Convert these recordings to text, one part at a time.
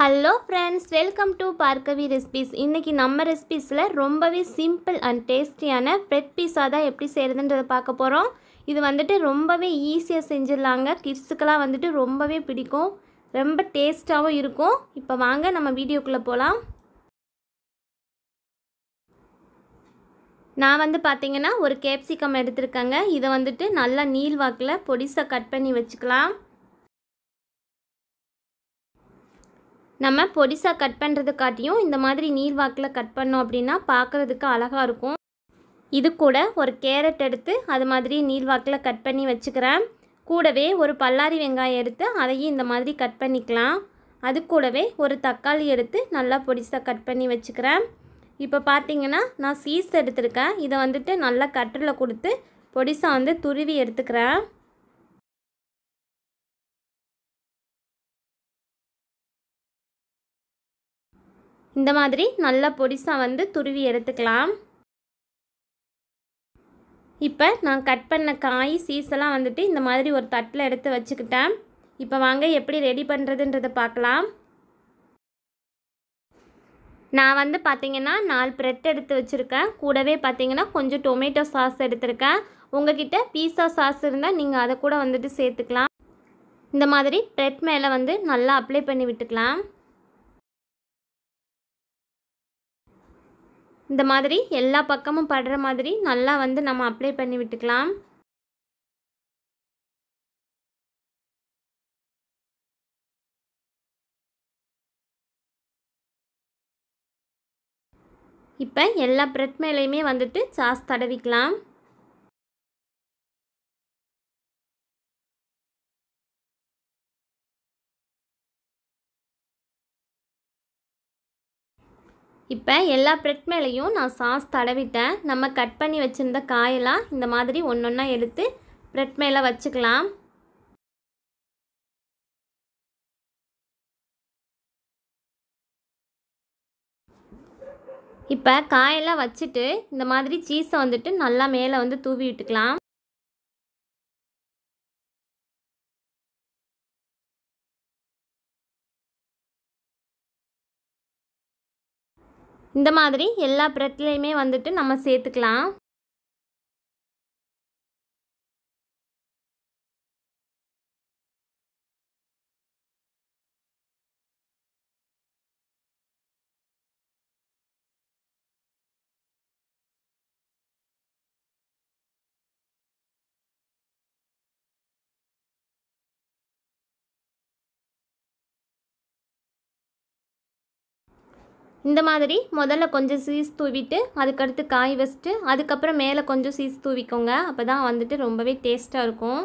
hello friends welcome to Bhargavi recipes இன்றைக்கி நம்ம ரெசிபிஸில் ரொம்பவே சிம்பிள் அண்ட் டேஸ்டியான ப்ரெட் பீஸா தான் எப்படி செய்கிறதுன்றதை பார்க்க போகிறோம் இது வந்துட்டு ரொம்பவே ஈஸியாக செஞ்சிடலாங்க கிட்ஸுக்கெல்லாம் வந்துட்டு ரொம்பவே பிடிக்கும் ரொம்ப டேஸ்ட்டாகவும் இருக்கும் இப்போ வாங்க நம்ம வீடியோக்குள்ளே போகலாம் நான் வந்து பார்த்திங்கன்னா ஒரு கேப்சிகம் எடுத்திருக்கேங்க இதை வந்துட்டு நல்லா நீள் வாக்கில் பொடிசாக கட் பண்ணி வச்சுக்கலாம் நம்ம பொடிசாக கட் பண்ணுறது காட்டியும் இந்த மாதிரி நீர் வாக்கில் கட் பண்ணோம் அப்படின்னா பார்க்குறதுக்கு அழகாக இருக்கும் இது கூட ஒரு கேரட் எடுத்து அது மாதிரி நீர் வாக்கில் கட் பண்ணி வச்சுக்கிறேன் கூடவே ஒரு பல்லாரி வெங்காயம் எடுத்து அதையும் இந்த மாதிரி கட் பண்ணிக்கலாம் அது கூடவே ஒரு தக்காளி எடுத்து நல்லா பொடிசாக கட் பண்ணி வச்சுக்கிறேன் இப்போ பார்த்தீங்கன்னா நான் சீஸ் எடுத்திருக்கேன் இதை வந்துட்டு நல்லா கட்டில் கொடுத்து பொடிசாக வந்து துருவி எடுத்துக்கிறேன் இந்த மாதிரி நல்லா பொடிசாக வந்து துருவி எடுத்துக்கலாம் இப்போ நான் கட் பண்ண காய் சீஸெல்லாம் வந்துட்டு இந்த மாதிரி ஒரு தட்டில் எடுத்து வச்சுக்கிட்டேன் இப்போ வாங்க எப்படி ரெடி பண்ணுறதுன்றதை பார்க்கலாம் நான் வந்து பார்த்திங்கன்னா நாலு ப்ரெட் எடுத்து வச்சுருக்கேன் கூடவே பார்த்திங்கன்னா கொஞ்சம் டொமேட்டோ சாஸ் எடுத்திருக்கேன் உங்ககிட்ட பீஸா சாஸ் இருந்தால் நீங்கள் அதை கூட வந்துட்டு சேர்த்துக்கலாம் இந்த மாதிரி ப்ரெட் மேலே வந்து நல்லா அப்ளை பண்ணி விட்டுக்கலாம் இந்த மாதிரி எல்லா பக்கமும் படுற மாதிரி நல்லா வந்து நம்ம அப்ளை பண்ணி விட்டுக்கலாம் இப்போ எல்லா பிரெட் மேலேயுமே வந்துட்டு சாஸ் தடவிக்கலாம் இப்போ எல்லா பிரெட் மேலேயும் நான் சாஸ் தடவிட்டேன் நம்ம கட் பண்ணி வச்சுருந்த காயெல்லாம் இந்த மாதிரி ஒன்று ஒன்றா எடுத்து பிரெட் மேலே வச்சுக்கலாம் இப்போ காயெல்லாம் வச்சுட்டு இந்த மாதிரி சீஸை வந்துட்டு நல்லா மேலே வந்து தூவி விட்டுக்கலாம் இந்த மாதிரி எல்லா பிரெட்லேயுமே வந்துட்டு நம்ம சேர்த்துக்கலாம் இந்த மாதிரி முதல்ல கொஞ்சம் சீஸ் தூவிட்டு அதுக்கடுத்து காய் வச்சுட்டு அதுக்கப்புறம் மேலே கொஞ்சம் சீஸ் தூவிக்கோங்க அப்போ தான் வந்துட்டு ரொம்பவே டேஸ்ட்டாக இருக்கும்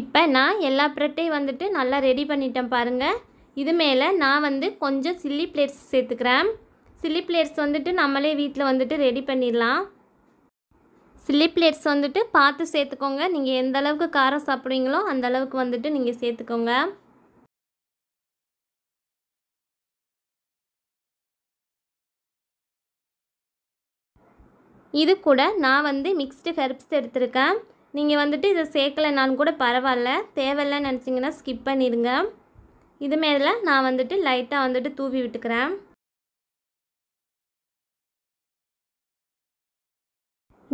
இப்போ நான் எல்லா ப்ரெட்டையும் வந்துட்டு நல்லா ரெடி பண்ணிட்டேன் பாருங்கள் இது மேலே நான் வந்து கொஞ்சம் சில்லி பிளேட்ஸ் சேர்த்துக்கிறேன் சில்லி பிளேட்ஸ் வந்துட்டு நம்மளே வீட்டில் வந்துட்டு ரெடி பண்ணிடலாம் ஸ்லிப்லெட்ஸ் வந்துட்டு பார்த்து சேர்த்துக்கோங்க நீங்கள் எந்த அளவுக்கு காரம் சாப்பிட்றீங்களோ அந்த அளவுக்கு வந்துட்டு நீங்கள் சேர்த்துக்கோங்க இது கூட நான் வந்து மிக்ஸ்டு ஹெர்ப்ஸ் எடுத்திருக்கேன் நீங்கள் வந்துட்டு இதை சேர்க்கலைனாலும் கூட பரவாயில்ல தேவையில்லைன்னு நினச்சிங்கன்னா ஸ்கிப் பண்ணிடுங்க இது நான் வந்துட்டு லைட்டாக வந்துட்டு தூவி விட்டுக்கிறேன்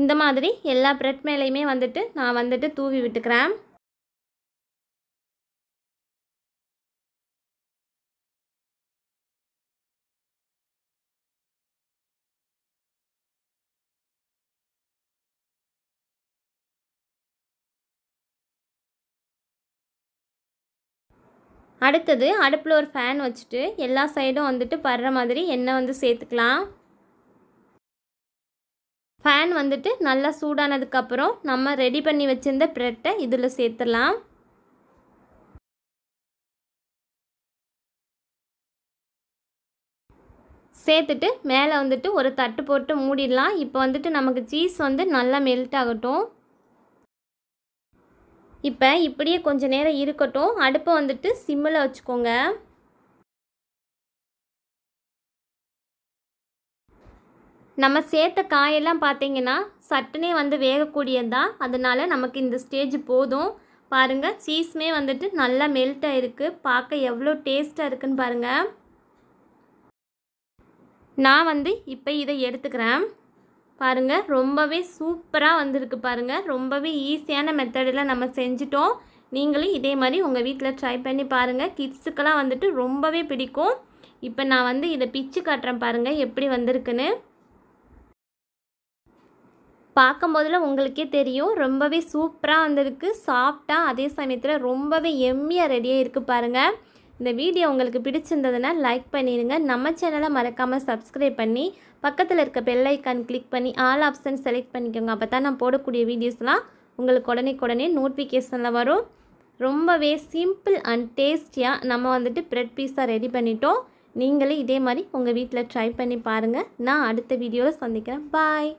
இந்த மாதிரி எல்லா ப்ரெட் மேலேயுமே வந்துட்டு நான் வந்துட்டு தூவி விட்டுக்கிறேன் அடுத்தது அடுப்பில் ஒரு ஃபேன் வச்சுட்டு எல்லா சைடும் வந்துட்டு படுற மாதிரி எண்ணெய் வந்து சேர்த்துக்கலாம் ஃபேன் வந்துட்டு நல்லா சூடானதுக்கப்புறம் நம்ம ரெடி பண்ணி வச்சுருந்த ப்ரெட்டை இதில் சேர்த்துடலாம் சேர்த்துட்டு மேலே வந்துட்டு ஒரு தட்டு போட்டு மூடிடலாம் இப்போ வந்துட்டு நமக்கு சீஸ் வந்து நல்லா மெல்ட் ஆகட்டும் இப்போ இப்படியே கொஞ்சம் நேரம் இருக்கட்டும் அடுப்பை வந்துட்டு சிம்மில் வச்சுக்கோங்க நம்ம சேர்த்த காயெல்லாம் பார்த்தீங்கன்னா சட்டுனே வந்து வேகக்கூடியதான் அதனால் நமக்கு இந்த ஸ்டேஜ் போதும் பாருங்கள் சீஸ்மே வந்துட்டு நல்லா மெல்ட்டாக இருக்குது பார்க்க எவ்வளோ டேஸ்ட்டாக இருக்குன்னு பாருங்கள் நான் வந்து இப்போ இதை எடுத்துக்கிறேன் பாருங்கள் ரொம்பவே சூப்பராக வந்திருக்கு பாருங்கள் ரொம்பவே ஈஸியான மெத்தடில் நம்ம செஞ்சிட்டோம் நீங்களும் இதே மாதிரி உங்கள் வீட்டில் ட்ரை பண்ணி பாருங்கள் கிட்ஸுக்கெல்லாம் வந்துட்டு ரொம்பவே பிடிக்கும் இப்போ நான் வந்து இதை பிச்சு காட்டுறேன் பாருங்கள் எப்படி வந்திருக்குன்னு பார்க்கும்போதெல்லாம் உங்களுக்கே தெரியும் ரொம்பவே சூப்பராக வந்திருக்கு சாஃப்டாக அதே சமயத்தில் ரொம்பவே எம்மியாக ரெடியாக இருக்குது பாருங்கள் இந்த வீடியோ உங்களுக்கு பிடிச்சிருந்ததுன்னா லைக் பண்ணிடுங்க நம்ம சேனலை மறக்காமல் சப்ஸ்கிரைப் பண்ணி பக்கத்தில் இருக்க பெல்லைக்கான் கிளிக் பண்ணி ஆல் ஆப்ஷன் செலக்ட் பண்ணிக்கோங்க அப்போ தான் நான் போடக்கூடிய வீடியோஸ்லாம் உங்களுக்கு உடனே உடனே நோட்டிஃபிகேஷனில் வரும் ரொம்பவே சிம்பிள் அண்ட் டேஸ்டியாக நம்ம வந்துட்டு ப்ரெட் பீஸாக ரெடி பண்ணிட்டோம் நீங்களே இதே மாதிரி உங்கள் வீட்டில் ட்ரை பண்ணி பாருங்கள் நான் அடுத்த வீடியோவில் சந்திக்கிறேன் பாய்